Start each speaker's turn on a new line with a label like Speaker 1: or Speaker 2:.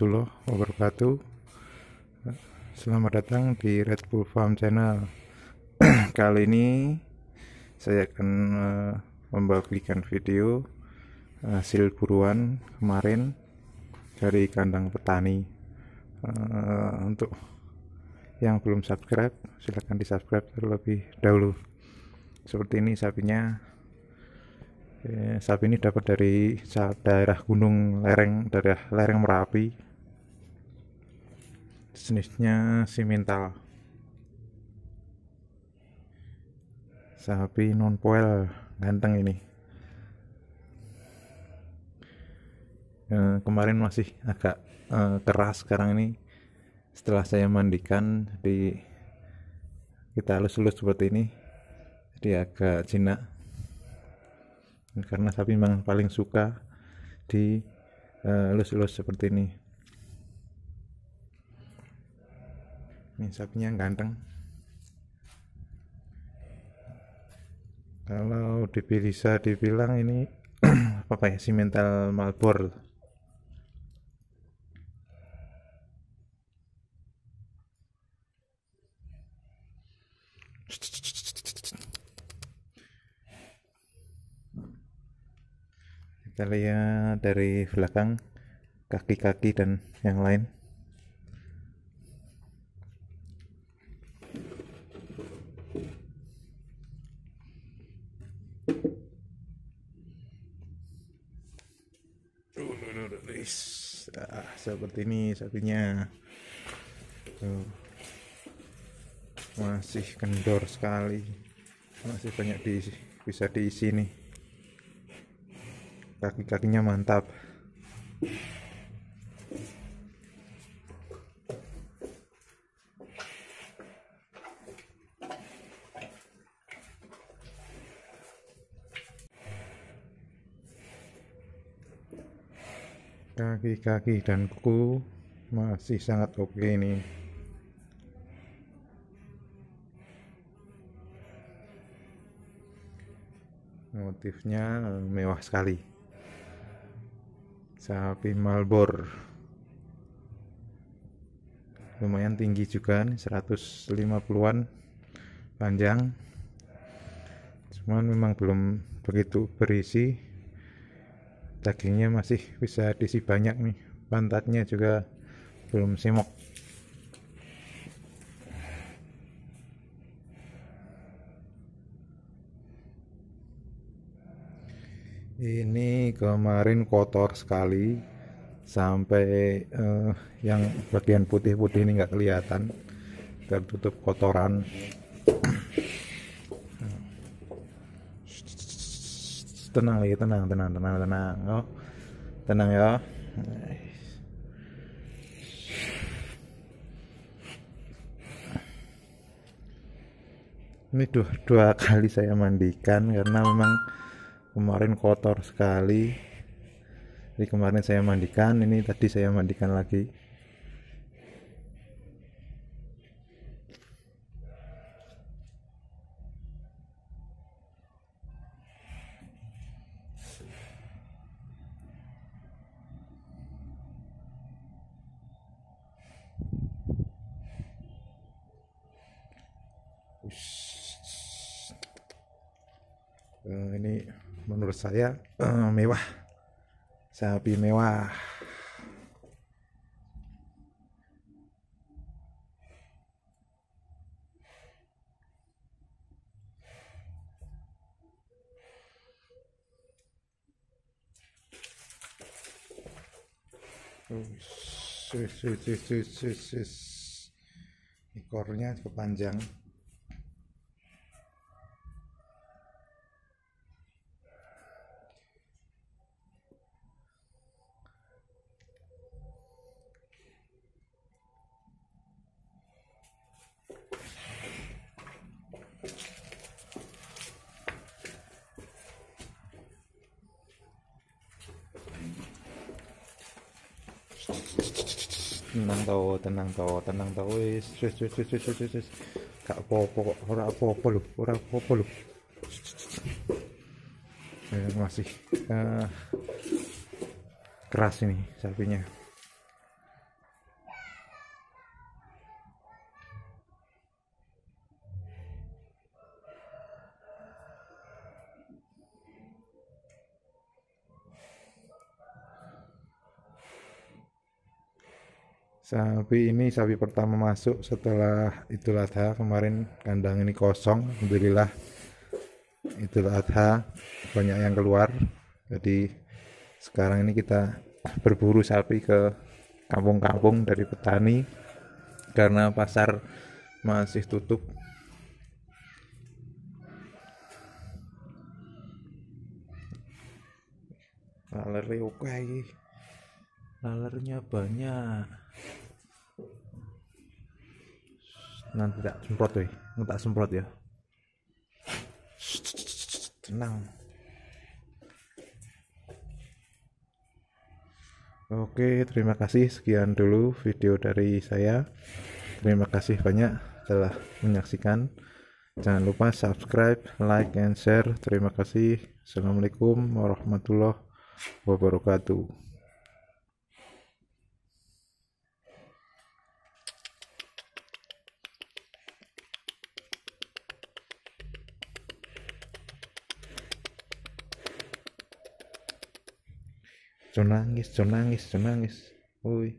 Speaker 1: warahmatullahi wabarakatuh Selamat datang di Red Bull Farm Channel Kali ini saya akan eh, membagikan video eh, hasil buruan kemarin dari kandang petani eh, Untuk yang belum subscribe silahkan di subscribe terlebih dahulu Seperti ini sapinya sapi ini dapat dari daerah gunung lereng daerah lereng Merapi jenisnya simental sapi non poel ganteng ini e, kemarin masih agak e, keras sekarang ini setelah saya mandikan di kita halus lus seperti ini jadi agak jinak karena sapi memang paling suka di eh, lus lus seperti ini nih sapinya ganteng kalau bisa dibilang ini apa ya si mental Malbor kita lihat dari belakang kaki-kaki dan yang lain Nah, seperti ini satunya Tuh. Masih kendor sekali. Masih banyak di bisa diisi nih. Kaki-kakinya mantap. kaki-kaki dan kuku masih sangat oke okay nih motifnya mewah sekali sapi malbor lumayan tinggi juga 150-an panjang cuman memang belum begitu berisi dagingnya masih bisa diisi banyak nih pantatnya juga belum simok. ini kemarin kotor sekali sampai eh, yang bagian putih-putih ini nggak kelihatan tertutup kotoran tenang lagi tenang tenang tenang tenang oh tenang ya ini dua, dua kali saya mandikan karena memang kemarin kotor sekali jadi kemarin saya mandikan ini tadi saya mandikan lagi uh, ini menurut saya uh, mewah sapi mewah Sus, sus, sus, sus, sus, sus. Ekornya cukup panjang. tenang tau tenang tau tenang tau wis wis wis wis wis wis wis gak apa-apa kok ora apa-apa lho ora apa-apa lho eh, masih uh, keras ini sapinya Sapi ini sapi pertama masuk setelah Idul Adha kemarin kandang ini kosong, alhamdulillah. Idul Adha banyak yang keluar. Jadi sekarang ini kita berburu sapi ke kampung-kampung dari petani karena pasar masih tutup lalernya oke lalernya banyak nanti tak semprot ya tak semprot ya tenang Oke, terima kasih. Sekian dulu video dari saya. Terima kasih banyak telah menyaksikan. Jangan lupa subscribe, like, and share. Terima kasih. Assalamualaikum warahmatullahi wabarakatuh. tuh nangis tuh nangis tuh nangis woi